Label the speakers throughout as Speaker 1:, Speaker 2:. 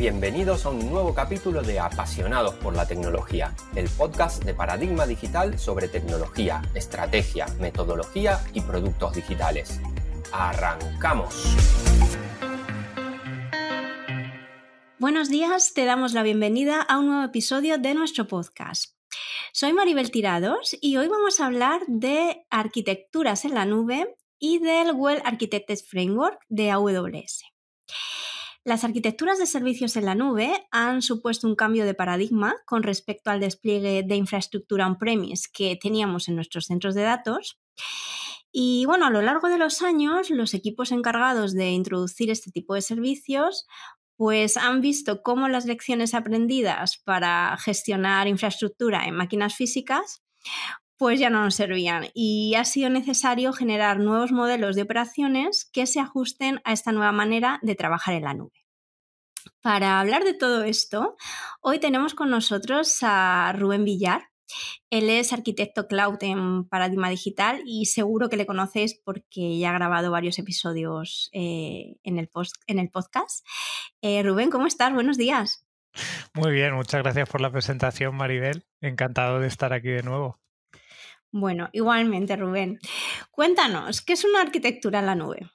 Speaker 1: Bienvenidos a un nuevo capítulo de Apasionados por la Tecnología, el podcast de Paradigma Digital sobre tecnología, estrategia, metodología y productos digitales. ¡Arrancamos!
Speaker 2: Buenos días, te damos la bienvenida a un nuevo episodio de nuestro podcast. Soy Maribel Tirados y hoy vamos a hablar de arquitecturas en la nube y del Well Architects Framework de AWS. Las arquitecturas de servicios en la nube han supuesto un cambio de paradigma con respecto al despliegue de infraestructura on-premise que teníamos en nuestros centros de datos. Y bueno, a lo largo de los años, los equipos encargados de introducir este tipo de servicios pues han visto cómo las lecciones aprendidas para gestionar infraestructura en máquinas físicas pues ya no nos servían y ha sido necesario generar nuevos modelos de operaciones que se ajusten a esta nueva manera de trabajar en la nube. Para hablar de todo esto, hoy tenemos con nosotros a Rubén Villar. Él es arquitecto cloud en Paradigma Digital y seguro que le conocéis porque ya ha grabado varios episodios eh, en, el en, el podcast. Eh, Rubén, ¿cómo estás? Buenos días.
Speaker 1: Muy bien, muchas gracias por la presentación, Maribel. Encantado de estar aquí de nuevo.
Speaker 2: Bueno, igualmente, Rubén. Cuéntanos, ¿qué es una arquitectura en la nube?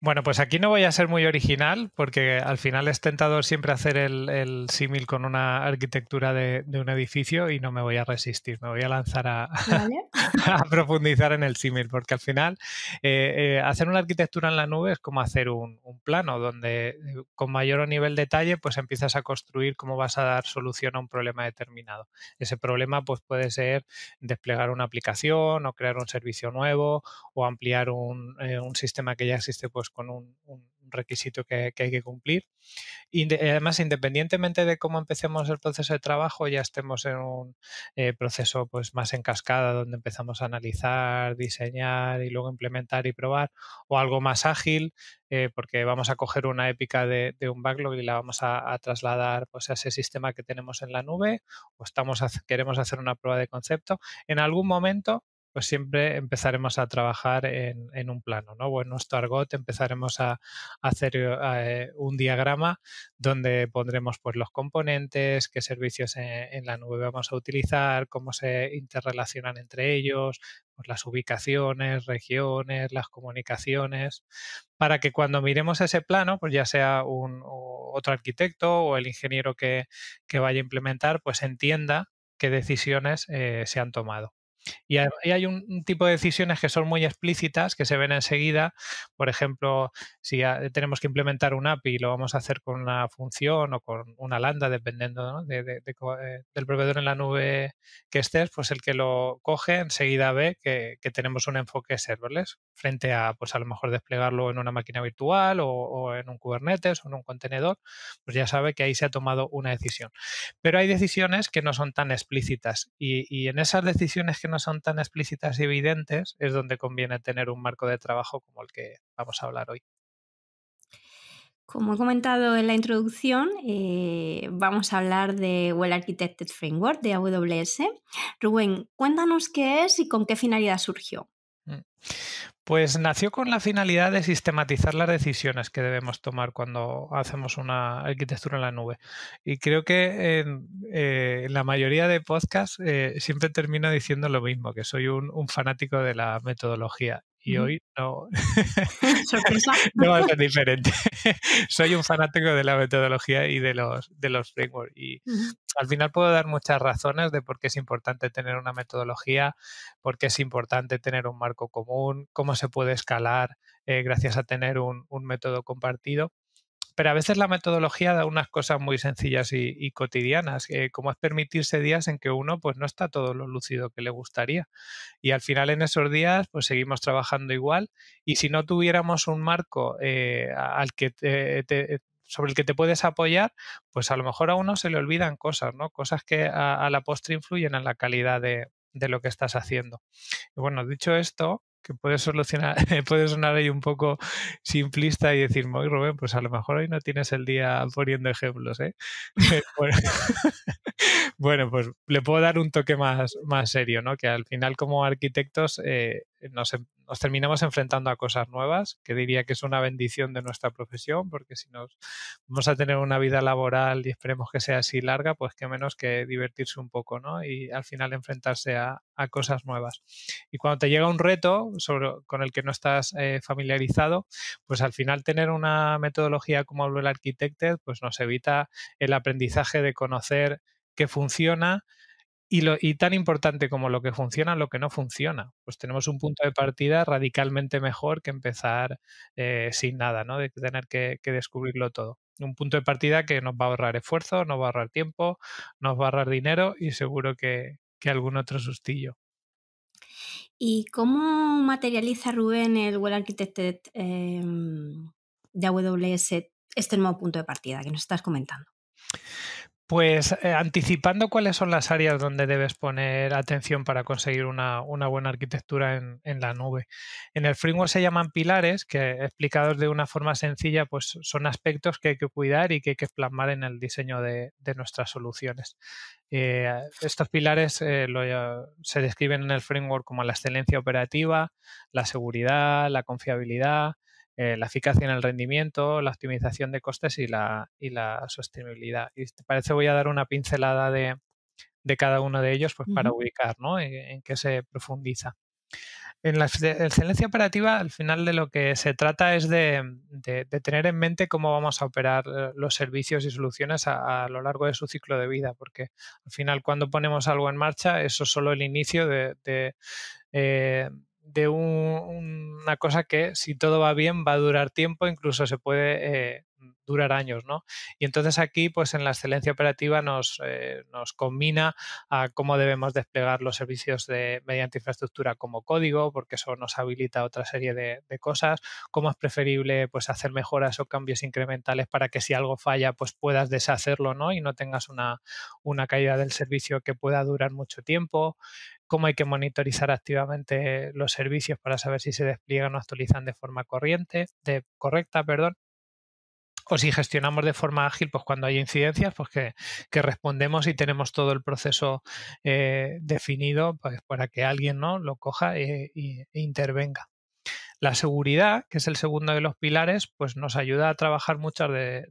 Speaker 1: Bueno, pues aquí no voy a ser muy original porque al final es tentador siempre hacer el, símil con una arquitectura de, un edificio y no me voy a resistir, me voy a lanzar a, profundizar en el símil porque al final eh, eh, hacer una arquitectura en la nube es como hacer un, plano donde eh, con mayor nivel de detalle pues empiezas a construir cómo vas a dar solución a un problema determinado. Ese problema pues puede ser desplegar una aplicación o crear un servicio nuevo o ampliar un sistema que ya existe pues con un, requisito que, hay que cumplir. Y eh, además, independientemente de cómo empecemos el proceso de trabajo, ya estemos en un eh, proceso pues más en cascada, donde empezamos a analizar, diseñar y luego implementar y probar, o algo más ágil, eh, porque vamos a coger una épica de, un backlog y la vamos a, a, trasladar pues, a ese sistema que tenemos en la nube, o estamos queremos hacer una prueba de concepto. En algún momento pues siempre empezaremos a trabajar en, un plano, ¿no? O en nuestro argot empezaremos a, hacer eh, un diagrama donde pondremos pues los componentes, qué servicios e, en, la nube vamos a utilizar, cómo se interrelacionan entre ellos, pues, las ubicaciones, regiones, las comunicaciones, para que cuando miremos ese plano, pues ya sea un otro arquitecto o el ingeniero que, vaya a implementar, pues entienda qué decisiones eh, se han tomado. Y hay un, tipo de decisiones que son muy explícitas, que se ven enseguida. Por ejemplo, si tenemos que implementar un API, y lo vamos a hacer con una función o con una lambda, dependiendo de, eh, del proveedor en la nube que estés, pues el que lo coge enseguida ve que, tenemos un enfoque serverless frente a, pues a lo mejor desplegarlo en una máquina virtual o, en un Kubernetes o en un contenedor, pues ya sabe que ahí se ha tomado una decisión. Pero hay decisiones que no son tan explícitas y, y en esas decisiones que no son tan explícitas y evidentes, es donde conviene tener un marco de trabajo como el que vamos a hablar hoy.
Speaker 2: Como he comentado en la introducción, eh, vamos a hablar de Well Architected Framework de AWS. Rubén, cuéntanos qué es y con qué finalidad surgió. Mm.
Speaker 1: Pues nació con la finalidad de sistematizar las decisiones que debemos tomar cuando hacemos una arquitectura en la nube. Y creo que en, eh, la mayoría de podcasts eh, siempre termino diciendo lo mismo, que soy un fanático de la metodología y hoy
Speaker 2: no. va a ser
Speaker 1: diferente. Soy un fanático de la metodología y de los, de los frameworks. Y al final puedo dar muchas razones de por qué es importante tener una metodología, por qué es importante tener un marco común, cómo se puede escalar eh, gracias a tener un método compartido pero a veces la metodología da unas cosas muy sencillas y, cotidianas, eh, como es permitirse días en que uno pues no está todo lo lúcido que le gustaría. Y al final en esos días pues seguimos trabajando igual y si no tuviéramos un marco eh, al que sobre el que te puedes apoyar, pues a lo mejor a uno se le olvidan cosas, ¿no? Cosas que a, la postre influyen en la calidad de, de, lo que estás haciendo. bueno, dicho esto, que puede solucionar, puede sonar ahí un poco simplista y decir, muy Rubén, pues a lo mejor hoy no tienes el día poniendo ejemplos, ¿eh? bueno, pues le puedo dar un toque más, más serio, ¿no? Que al final como arquitectos eh, Em, nos, terminamos enfrentando a cosas nuevas, que diría que es una bendición de nuestra profesión, porque si nos vamos a tener una vida laboral y esperemos que sea así larga, pues qué menos que divertirse un poco, ¿no? Y al final enfrentarse a, cosas nuevas. Y cuando te llega un reto con el que no estás eh, familiarizado, pues al final tener una metodología como el arquitecto, pues nos evita el aprendizaje de conocer qué funciona, y, tan importante como lo que funciona, lo que no funciona. Pues tenemos un punto de partida radicalmente mejor que empezar eh, sin nada, ¿no? De tener que, descubrirlo todo un punto de partida que nos va a ahorrar esfuerzo, nos va a ahorrar tiempo, nos va a ahorrar dinero y seguro que, algún otro sustillo.
Speaker 2: ¿Y cómo materializa Rubén el Well Architected em, de AWS este nuevo punto de partida que nos estás comentando?
Speaker 1: Pues eh, anticipando cuáles son las áreas donde debes poner atención para conseguir una, buena arquitectura en, en, la nube. En el framework se llaman pilares, que explicados de una forma sencilla, pues son aspectos que hay que cuidar y que hay que plasmar en el diseño de, nuestras soluciones. Eh, estos pilares eh, se describen en el framework como la excelencia operativa, la seguridad, la confiabilidad, eh, la eficacia en el rendimiento, la optimización de costes y la, y la sostenibilidad. Y te parece, voy a dar una pincelada de, de cada uno de ellos pues, para ubicar ¿no? Eh, en, qué se profundiza. En la excelencia operativa, al final de lo que se trata es de, tener en mente cómo vamos a operar eh, los servicios y soluciones a, lo largo de su ciclo de vida, porque al final cuando ponemos algo en marcha, eso es solo el inicio de, de una cosa que si todo va bien va a durar tiempo, incluso se puede eh, durar años, ¿no? Y entonces aquí, pues en la excelencia operativa nos, eh, nos combina a cómo debemos desplegar los servicios de, mediante infraestructura como código, porque eso nos habilita otra serie de, cosas, cómo es preferible pues hacer mejoras o cambios incrementales para que si algo falla, pues puedas deshacerlo, ¿no? Y no tengas una, una caída del servicio que pueda durar mucho tiempo, cómo hay que monitorizar activamente los servicios para saber si se despliegan o actualizan de forma corriente, de correcta, perdón, o si gestionamos de forma ágil, pues cuando hay incidencias, pues que, respondemos y tenemos todo el proceso eh, definido pues, para que alguien ¿no? lo coja eh, e, intervenga. La seguridad, que es el segundo de los pilares, pues nos ayuda a trabajar muchas de,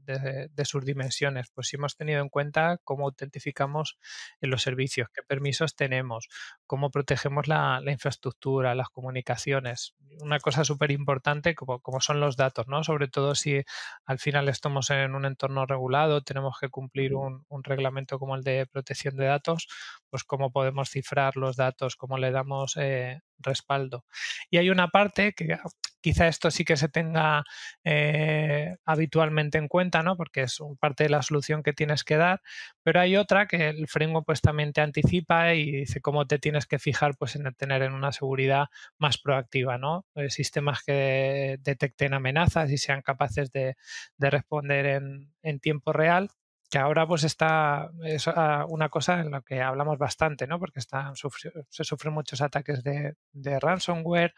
Speaker 1: sus dimensiones. Pues si hemos tenido en cuenta cómo autentificamos los servicios, qué permisos tenemos, cómo protegemos la, infraestructura, las comunicaciones. Una cosa súper importante como, son los datos, ¿no? Sobre todo si al final estamos en un entorno regulado, tenemos que cumplir un, reglamento como el de protección de datos, pues cómo podemos cifrar los datos, cómo le damos eh, respaldo. Y hay una parte que quizá esto sí que se tenga eh, habitualmente en cuenta, ¿no? Porque es parte de la solución que tienes que dar, pero hay otra que el framework pues también te anticipa y dice cómo te tienes que fijar pues en tener en una seguridad más proactiva, ¿no? Eh, sistemas que detecten amenazas y sean capaces de, responder en tiempo real que ahora pues está es ah, una cosa en la que hablamos bastante, ¿no? Porque están, se sufren muchos ataques de, ransomware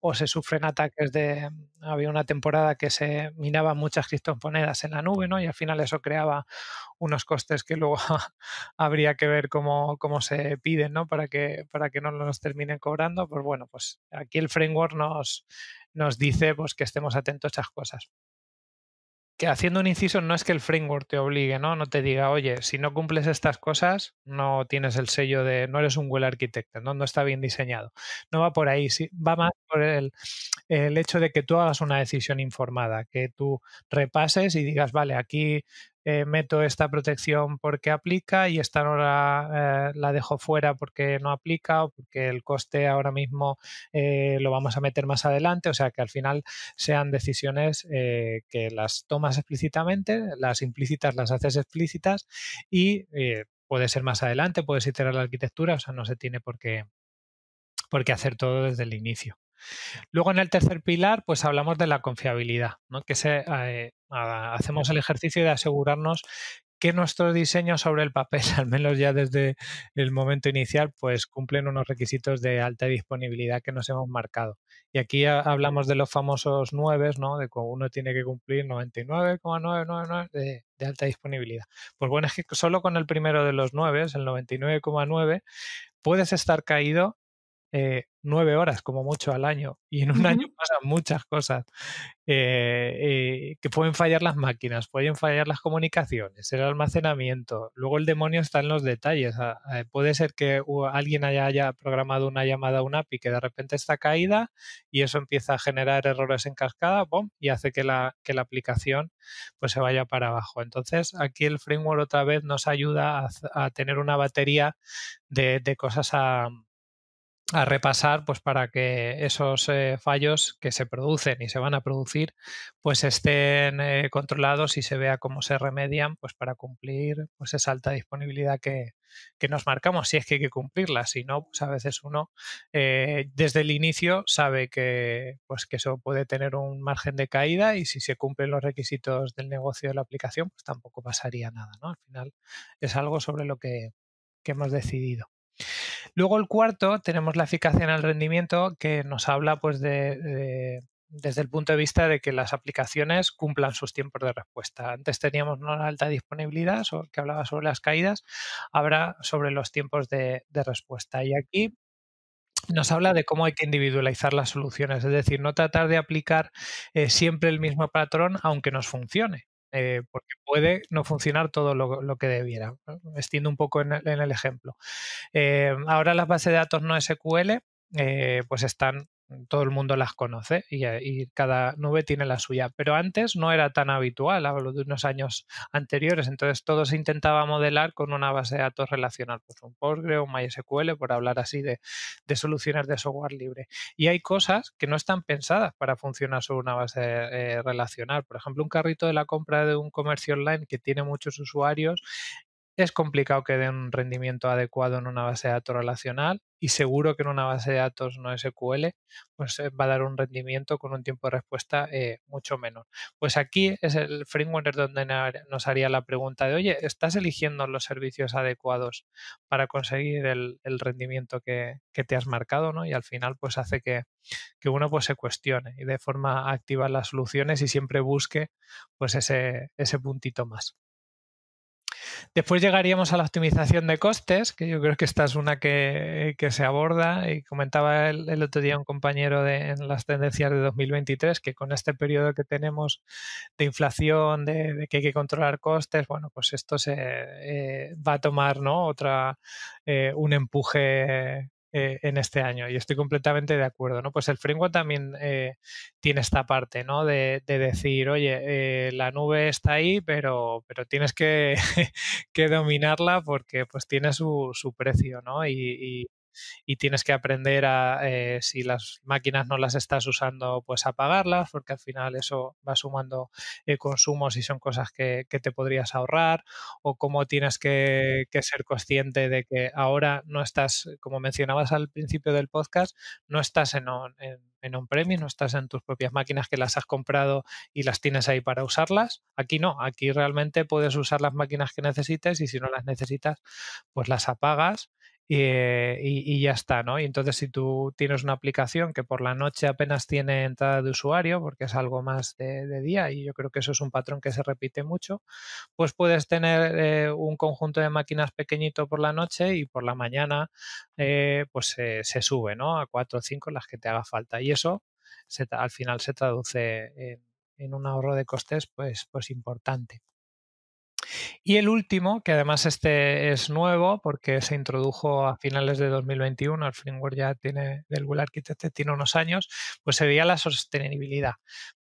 Speaker 1: o se sufren ataques de... Había una temporada que se minaban muchas criptomonedas en la nube, ¿no? Y al final eso creaba unos costes que luego habría que ver cómo, cómo se piden, ¿no? Para que, para que no nos terminen cobrando. Pues bueno, pues aquí el framework nos, nos dice pues, que estemos atentos a esas cosas que haciendo un inciso no es que el framework te obligue, ¿no? No te diga, oye, si no cumples estas cosas, no tienes el sello de, no eres un buen arquitecto, ¿no? No está bien diseñado. No va por ahí, va más por el, el hecho de que tú hagas una decisión informada, que tú repases y digas, vale, aquí eh, meto esta protección porque aplica y esta ahora eh, la, dejo fuera porque no aplica o porque el coste ahora mismo eh, lo vamos a meter más adelante. O sea, que al final sean decisiones que las tomas explícitamente, las implícitas las haces explícitas y puede ser más adelante, puedes iterar la arquitectura, o sea, no se tiene por qué, por qué hacer todo desde el inicio. Luego en el tercer pilar, pues hablamos de la confiabilidad, ¿no? que se, eh, hacemos el ejercicio de asegurarnos que nuestro diseño sobre el papel, al menos ya desde el momento inicial, pues cumplen unos requisitos de alta disponibilidad que nos hemos marcado. Y aquí hablamos de los famosos 9, ¿no? De que uno tiene que cumplir 99,999 de, de, alta disponibilidad. Pues bueno, es que solo con el primero de los 9, el 99,9, puedes estar caído eh, nueve horas como mucho al año y en un año pasan muchas cosas eh, eh, que pueden fallar las máquinas, pueden fallar las comunicaciones, el almacenamiento, luego el demonio está en los detalles, puede ser que alguien haya, programado una llamada a un API que de repente está caída y eso empieza a generar errores en cascada y hace que la, aplicación pues se vaya para abajo. Entonces aquí el framework otra vez nos ayuda a, tener una batería de cosas a a repasar pues para que esos eh, fallos que se producen y se van a producir pues estén eh, controlados y se vea cómo se remedian pues para cumplir pues esa alta disponibilidad que, nos marcamos si es que hay que cumplirla si no pues a veces uno eh, desde el inicio sabe que pues que eso puede tener un margen de caída y si se cumplen los requisitos del negocio de la aplicación pues tampoco pasaría nada no al final es algo sobre lo que hemos decidido Luego el cuarto, tenemos la eficacia en el rendimiento, que nos habla pues de, desde el punto de vista de que las aplicaciones cumplan sus tiempos de respuesta. Antes teníamos una alta disponibilidad que hablaba sobre las caídas, ahora sobre los tiempos de, respuesta. Y aquí nos habla de cómo hay que individualizar las soluciones, es decir, no tratar de aplicar eh, siempre el mismo patrón aunque nos funcione. Eh, porque puede no funcionar todo lo, que debiera. extiendo un poco en el, ejemplo. Eh, ahora las bases de datos no SQL eh, pues están todo el mundo las conoce eh, y, cada nube tiene la suya. Pero antes no era tan habitual, hablo de unos años anteriores. Entonces todo se intentaba modelar con una base de datos relacional, pues un Postgre, un MySQL, por hablar así de, de soluciones de software libre. Y hay cosas que no están pensadas para funcionar sobre una base eh, relacional. Por ejemplo, un carrito de la compra de un comercio online que tiene muchos usuarios es complicado que den un rendimiento adecuado en una base de datos relacional y seguro que en una base de datos no SQL pues eh, va a dar un rendimiento con un tiempo de respuesta eh, mucho menos. Pues aquí es el framework donde nos haría la pregunta de, oye, ¿estás eligiendo los servicios adecuados para conseguir el, rendimiento que, te has marcado? ¿no? Y al final pues hace que, uno pues se cuestione y de forma activa las soluciones y siempre busque pues ese, ese puntito más. Después llegaríamos a la optimización de costes, que yo creo que esta es una que, se aborda y comentaba el, otro día un compañero de, en las tendencias de 2023 que con este periodo que tenemos de inflación, de, que hay que controlar costes, bueno, pues esto se eh, va a tomar ¿no? otra eh, un empuje eh, en este año y estoy completamente de acuerdo, ¿no? Pues el framework también eh, tiene esta parte, ¿no? De, decir, oye, eh, la nube está ahí, pero, pero tienes que, dominarla porque pues tiene su, su precio, ¿no? Y, y, y tienes que aprender a, eh, si las máquinas no las estás usando, pues apagarlas, porque al final eso va sumando eh, consumos y son cosas que, que, te podrías ahorrar, o cómo tienes que, ser consciente de que ahora no estás, como mencionabas al principio del podcast, no estás en, on, en en on no estás en tus propias máquinas que las has comprado y las tienes ahí para usarlas. Aquí no, aquí realmente puedes usar las máquinas que necesites y si no las necesitas, pues las apagas eh, y, ya está, ¿no? Y entonces si tú tienes una aplicación que por la noche apenas tiene entrada de usuario, porque es algo más de, día, y yo creo que eso es un patrón que se repite mucho, pues puedes tener eh, un conjunto de máquinas pequeñito por la noche y por la mañana eh, pues se, sube, ¿no? A cuatro o cinco las que te haga falta. Y eso al final se traduce en, en un ahorro de costes pues, pues importante. Y el último, que además este es nuevo porque se introdujo a finales de 2021, el framework ya tiene, del Google Architect tiene unos años, pues sería la sostenibilidad,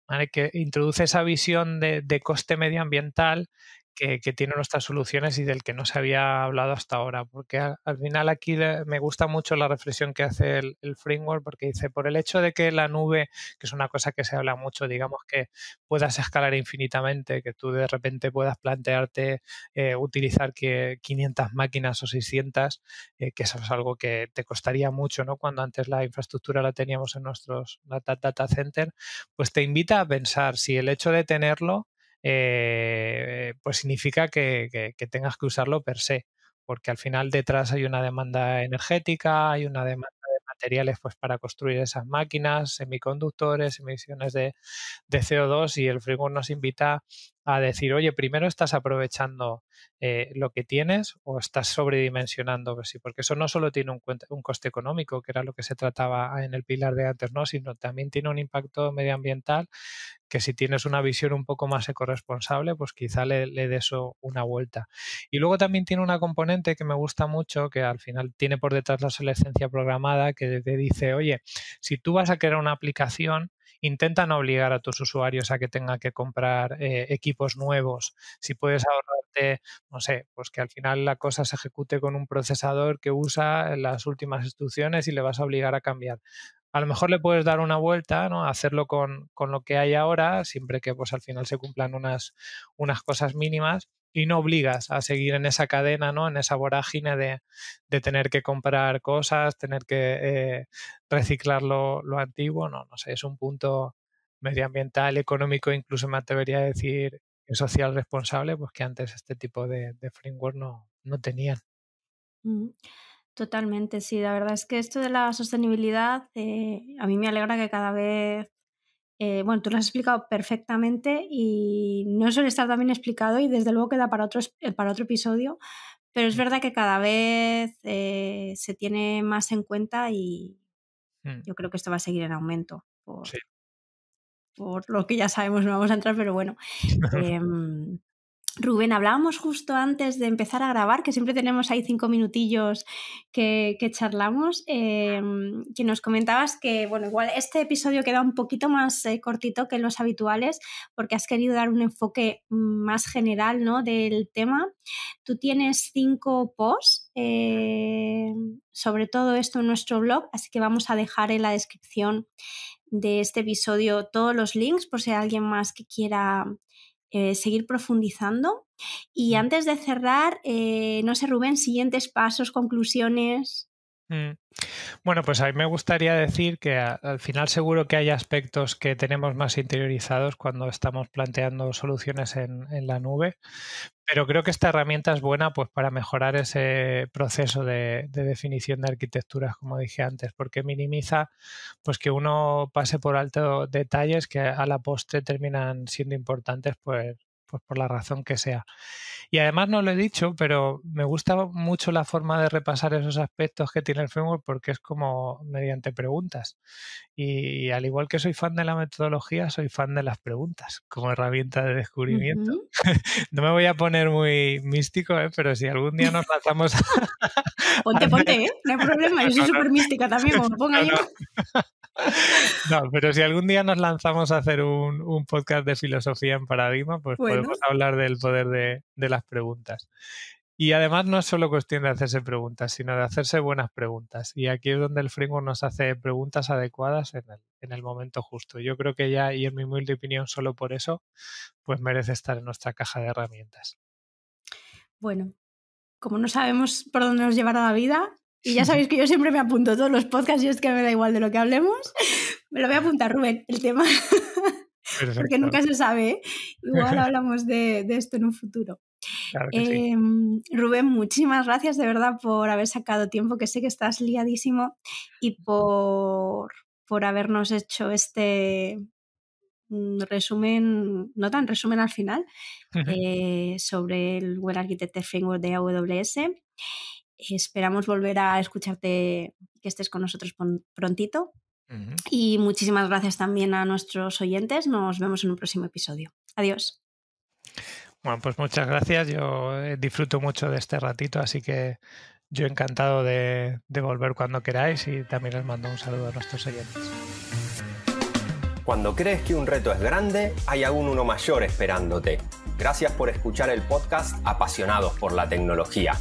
Speaker 1: ¿vale? que introduce esa visión de coste medioambiental que, tiene nuestras soluciones y del que no se había hablado hasta ahora. Porque al final aquí me gusta mucho la reflexión que hace el, framework, porque dice, por el hecho de que la nube, que es una cosa que se habla mucho, digamos que puedas escalar infinitamente, que tú de repente puedas plantearte eh, utilizar que 500 máquinas o 600, eh, que eso es algo que te costaría mucho, ¿no? Cuando antes la infraestructura la teníamos en nuestros data, data center, pues te invita a pensar si el hecho de tenerlo eh, pues significa que, tengas que usarlo per se, porque al final detrás hay una demanda energética, hay una demanda de materiales pues para construir esas máquinas, semiconductores, emisiones de, de CO2 y el frigor nos invita a decir, oye, primero estás aprovechando eh, lo que tienes o estás sobredimensionando, pues sí, porque eso no solo tiene un, coste económico, que era lo que se trataba en el pilar de antes, sino también tiene un impacto medioambiental que si tienes una visión un poco más ecoresponsable, pues quizá le, le una vuelta. Y luego también tiene una componente que me gusta mucho, que al final tiene por detrás la obsolescencia programada, que te dice, oye, si tú vas a crear una aplicación, intentan obligar a tus usuarios a que tengan que comprar eh, equipos nuevos. Si puedes ahorrarte, no sé, pues que al final la cosa se ejecute con un procesador que usa las últimas instrucciones y le vas a obligar a cambiar a lo mejor le puedes dar una vuelta, ¿no? Hacerlo con, con lo que hay ahora, siempre que pues al final se cumplan unas, unas cosas mínimas y no obligas a seguir en esa cadena, ¿no? En esa vorágine de, de tener que comprar cosas, tener que eh, reciclar lo, antiguo, no, no sé, es un punto medioambiental, económico, incluso me atrevería a decir social responsable, pues que antes este tipo de, framework no, no tenían.
Speaker 2: Mm. Totalmente, sí. La verdad es que esto de la sostenibilidad, eh, a mí me alegra que cada vez, eh, bueno, tú lo has explicado perfectamente y no suele estar tan bien explicado y desde luego queda para otro, eh, para otro episodio, pero es mm. verdad que cada vez se tiene más en cuenta y mm. yo creo que esto va a seguir en aumento. Por, por lo que ya sabemos, no vamos a entrar, pero bueno. Em, Rubén, hablábamos justo antes de empezar a grabar, que siempre tenemos ahí cinco minutillos que, charlamos, em, que nos comentabas que, bueno, igual este episodio queda un poquito más eh, cortito que los habituales, porque has querido dar un enfoque mm, más general ¿no? del tema. Tú tienes cinco posts em, sobre todo esto en nuestro blog, así que vamos a dejar en la descripción de este episodio todos los links por si hay alguien más que quiera eh, seguir profundizando. Y mm. antes de cerrar, eh, no sé, Rubén, siguientes pasos, conclusiones.
Speaker 1: Mm. Bueno, pues a mí me gustaría decir que al final seguro que hay aspectos que tenemos más interiorizados cuando estamos planteando soluciones en, la nube, pero creo que esta herramienta es buena pues para mejorar ese proceso de, definición de arquitecturas, como dije antes, porque minimiza pues que uno pase por alto detalles que a la postre terminan siendo importantes pues pues por la razón que sea. Y además no lo he dicho, pero me gusta mucho la forma de repasar esos aspectos que tiene el framework porque es como mediante preguntas. Y, al igual que soy fan de la metodología, soy fan de las preguntas como herramienta de descubrimiento. no me voy a poner muy místico, ¿eh? pero si algún día nos lanzamos...
Speaker 2: ponte, ponte, ¿eh? no hay problema, yo soy súper mística también, como ponga
Speaker 1: no, pero si algún día nos lanzamos a hacer un, un podcast de filosofía en paradigma, pues bueno, pues vamos a hablar del poder de, de las preguntas. Y además no es solo cuestión de hacerse preguntas, sino de hacerse buenas preguntas. Y aquí es donde el framework nos hace preguntas adecuadas en el, en el, momento justo. Yo creo que ya, y en mi humilde opinión, solo por eso, pues merece estar en nuestra caja de herramientas.
Speaker 2: Bueno, como no sabemos por dónde nos llevará la vida, y ya sabéis que yo siempre me apunto todos los podcasts y es que me da igual de lo que hablemos, me lo voy a apuntar, Rubén, el tema porque nunca se sabe. ¿eh? Igual hablamos de, esto en un futuro. Em, Rubén, muchísimas gracias de verdad por haber sacado tiempo, que sé que estás liadísimo, y por, por habernos hecho este mm, resumen, no tan resumen al final, eh, sobre el Web Architecture Framework de AWS. Esperamos volver a escucharte, que estés con nosotros prontito y muchísimas gracias también a nuestros oyentes. Nos vemos en un próximo episodio. Adiós.
Speaker 1: Bueno, pues muchas gracias. Yo eh, disfruto mucho de este ratito, así que yo encantado de volver cuando queráis y también les mando un saludo a nuestros oyentes. Cuando crees que un reto es grande, hay aún uno mayor esperándote. Gracias por escuchar el podcast Apasionados por la Tecnología.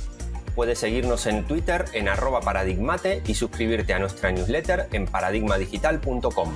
Speaker 1: Puedes seguirnos en Twitter en arroba paradigmate y suscribirte a nuestra
Speaker 2: newsletter en paradigmadigital.com.